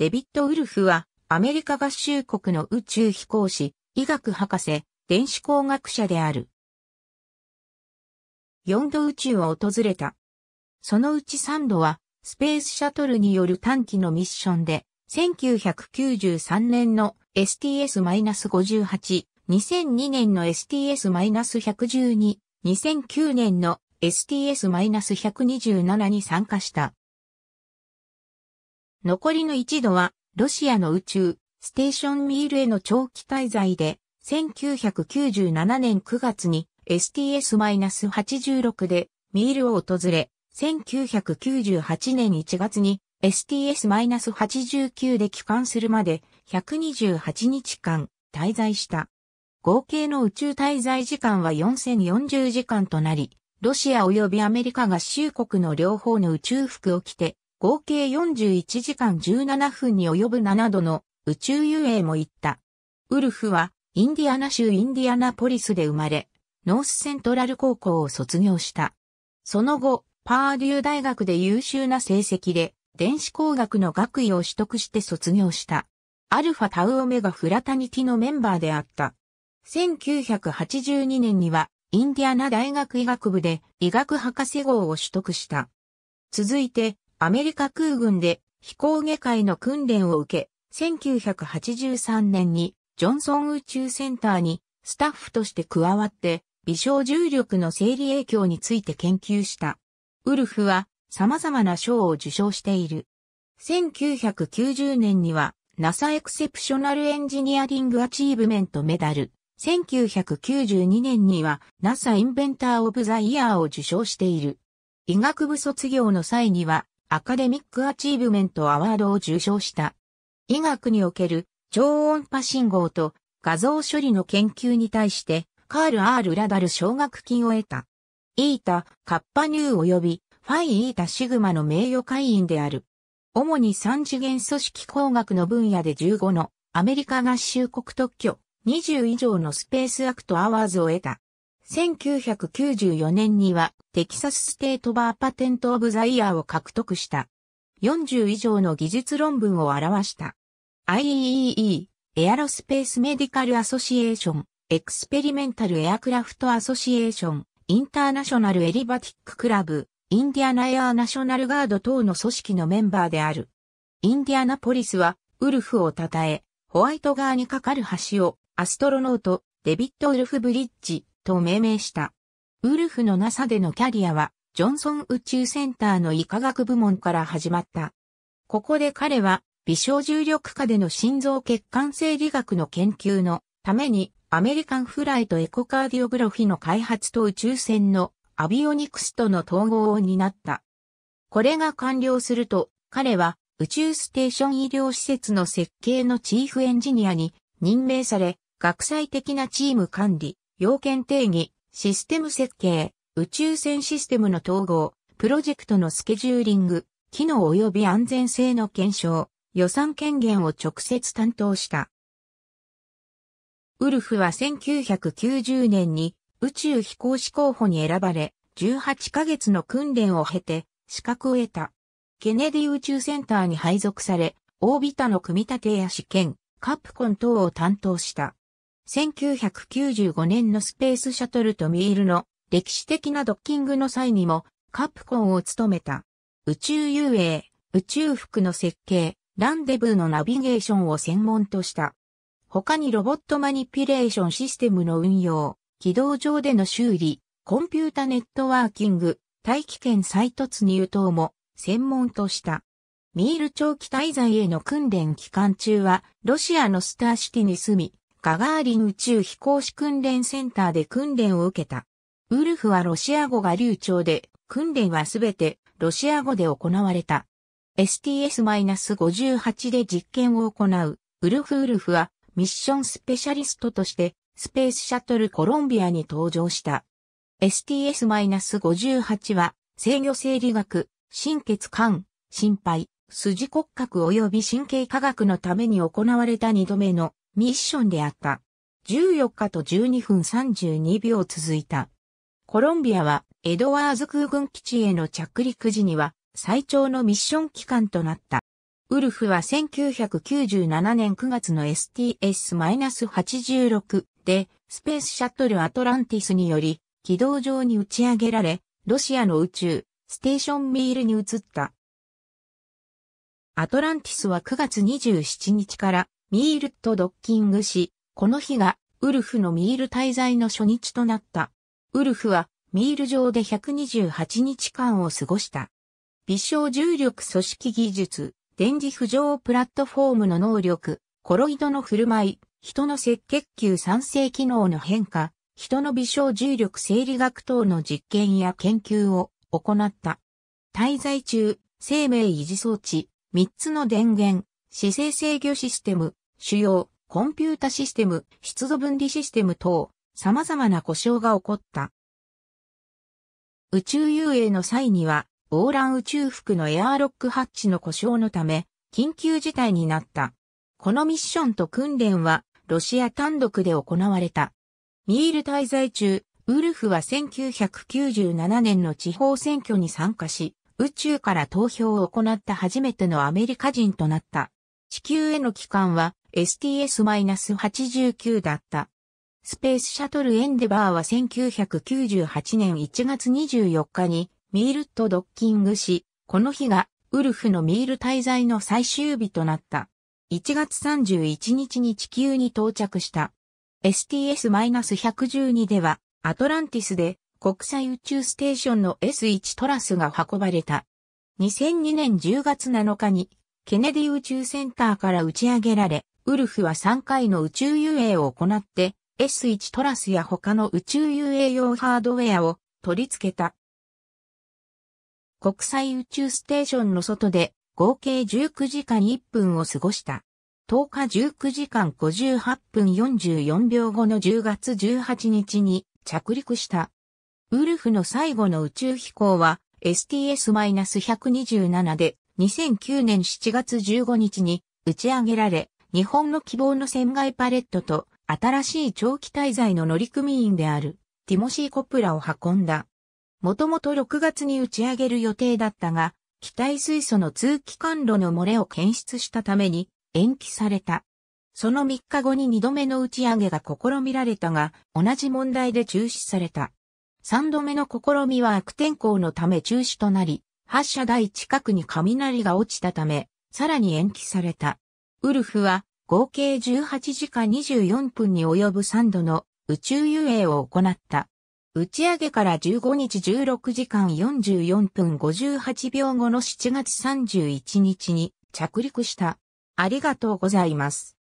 デビッド・ウルフは、アメリカ合衆国の宇宙飛行士、医学博士、電子工学者である。4度宇宙を訪れた。そのうち3度は、スペースシャトルによる短期のミッションで、1993年の STS-58、2002年の STS-112、2009年の STS-127 に参加した。残りの一度は、ロシアの宇宙、ステーションミールへの長期滞在で、1997年9月に STS-86 でミールを訪れ、1998年1月に STS-89 で帰還するまで128日間滞在した。合計の宇宙滞在時間は4040時間となり、ロシア及びアメリカ合衆国の両方の宇宙服を着て合計41時間17分に及ぶ7度の宇宙遊泳も行った。ウルフはインディアナ州インディアナポリスで生まれ、ノースセントラル高校を卒業した。その後、パーデュー大学で優秀な成績で、電子工学の学位を取得して卒業した。アルファタウオメガフラタニティのメンバーであった。1982年には、インディアナ大学医学部で医学博士号を取得した。続いて、アメリカ空軍で飛行下界の訓練を受け、1983年にジョンソン宇宙センターにスタッフとして加わって微小重力の生理影響について研究した。ウルフは様々な賞を受賞している。1990年には NASA エクセプショナルエンジニアリングアチーブメントメダル。1992年には NASA インベンターオブザイヤーを受賞している。医学部卒業の際にはアカデミックアチーブメントアワードを受賞した。医学における超音波信号と画像処理の研究に対してカール・アール・ラダル奨学金を得た。イータ、カッパニュー及びファイ・イータ・シグマの名誉会員である。主に三次元組織工学の分野で15のアメリカ合衆国特許20以上のスペースアクトアワーズを得た。1994年にはテキサスステートバーパテントオブザイヤーを獲得した。40以上の技術論文を表した。IEEE、エアロスペースメディカルアソシエーション、エクスペリメンタルエアクラフトアソシエーション、インターナショナルエリバティッククラブ、インディアナエアーナショナルガード等の組織のメンバーである。インディアナポリスは、ウルフを称え、ホワイト側に架かる橋を、アストロノート、デビット・ウルフ・ブリッジ、と命名した。ウルフの NASA でのキャリアは、ジョンソン宇宙センターの医科学部門から始まった。ここで彼は、微小重力下での心臓血管生理学の研究のために、アメリカンフライとエコカーディオグロフィの開発と宇宙船のアビオニクスとの統合を担った。これが完了すると、彼は宇宙ステーション医療施設の設計のチーフエンジニアに任命され、学際的なチーム管理、要件定義、システム設計、宇宙船システムの統合、プロジェクトのスケジューリング、機能及び安全性の検証、予算権限を直接担当した。ウルフは1990年に宇宙飛行士候補に選ばれ、18ヶ月の訓練を経て資格を得た。ケネディ宇宙センターに配属され、オービタの組み立てや試験、カプコン等を担当した。1995年のスペースシャトルとミールの歴史的なドッキングの際にもカプコンを務めた。宇宙遊泳、宇宙服の設計、ランデブーのナビゲーションを専門とした。他にロボットマニピュレーションシステムの運用、軌道上での修理、コンピュータネットワーキング、大気圏再突入等も専門とした。ミール長期滞在への訓練期間中は、ロシアのスターシティに住み、ガガーリン宇宙飛行士訓練センターで訓練を受けた。ウルフはロシア語が流暢で、訓練はすべてロシア語で行われた。STS-58 で実験を行う、ウルフウルフはミッションスペシャリストとしてスペースシャトルコロンビアに登場した。STS-58 は制御生理学、心血管、心肺、筋骨格及び神経科学のために行われた2度目のミッションであった。14日と12分32秒続いた。コロンビアはエドワーズ空軍基地への着陸時には最長のミッション期間となった。ウルフは1997年9月の STS-86 でスペースシャトルアトランティスにより軌道上に打ち上げられ、ロシアの宇宙ステーションミールに移った。アトランティスは9月27日からミールとドッキングし、この日がウルフのミール滞在の初日となった。ウルフはミール上で128日間を過ごした。微小重力組織技術、電磁浮上プラットフォームの能力、コロイドの振る舞い、人の赤血球酸性機能の変化、人の微小重力生理学等の実験や研究を行った。滞在中、生命維持装置、3つの電源、姿勢制御システム、主要、コンピュータシステム、湿度分離システム等、様々な故障が起こった。宇宙遊泳の際には、オーラン宇宙服のエアーロックハッチの故障のため、緊急事態になった。このミッションと訓練は、ロシア単独で行われた。ミール滞在中、ウルフは1997年の地方選挙に参加し、宇宙から投票を行った初めてのアメリカ人となった。地球への帰還は STS-89 だった。スペースシャトルエンデバーは1998年1月24日にミールとドッキングし、この日がウルフのミール滞在の最終日となった。1月31日に地球に到着した。STS-112 ではアトランティスで国際宇宙ステーションの S1 トラスが運ばれた。2002年10月7日にケネディ宇宙センターから打ち上げられ、ウルフは3回の宇宙遊泳を行って、S1 トラスや他の宇宙遊泳用ハードウェアを取り付けた。国際宇宙ステーションの外で合計19時間1分を過ごした。10日19時間58分44秒後の10月18日に着陸した。ウルフの最後の宇宙飛行は STS-127 で2009年7月15日に打ち上げられ、日本の希望の船外パレットと新しい長期滞在の乗組員であるティモシー・コプラを運んだ。もともと6月に打ち上げる予定だったが、機体水素の通気管路の漏れを検出したために延期された。その3日後に2度目の打ち上げが試みられたが、同じ問題で中止された。3度目の試みは悪天候のため中止となり、発射台近くに雷が落ちたため、さらに延期された。ウルフは合計18時間24分に及ぶ3度の宇宙遊泳を行った。打ち上げから15日16時間44分58秒後の7月31日に着陸した。ありがとうございます。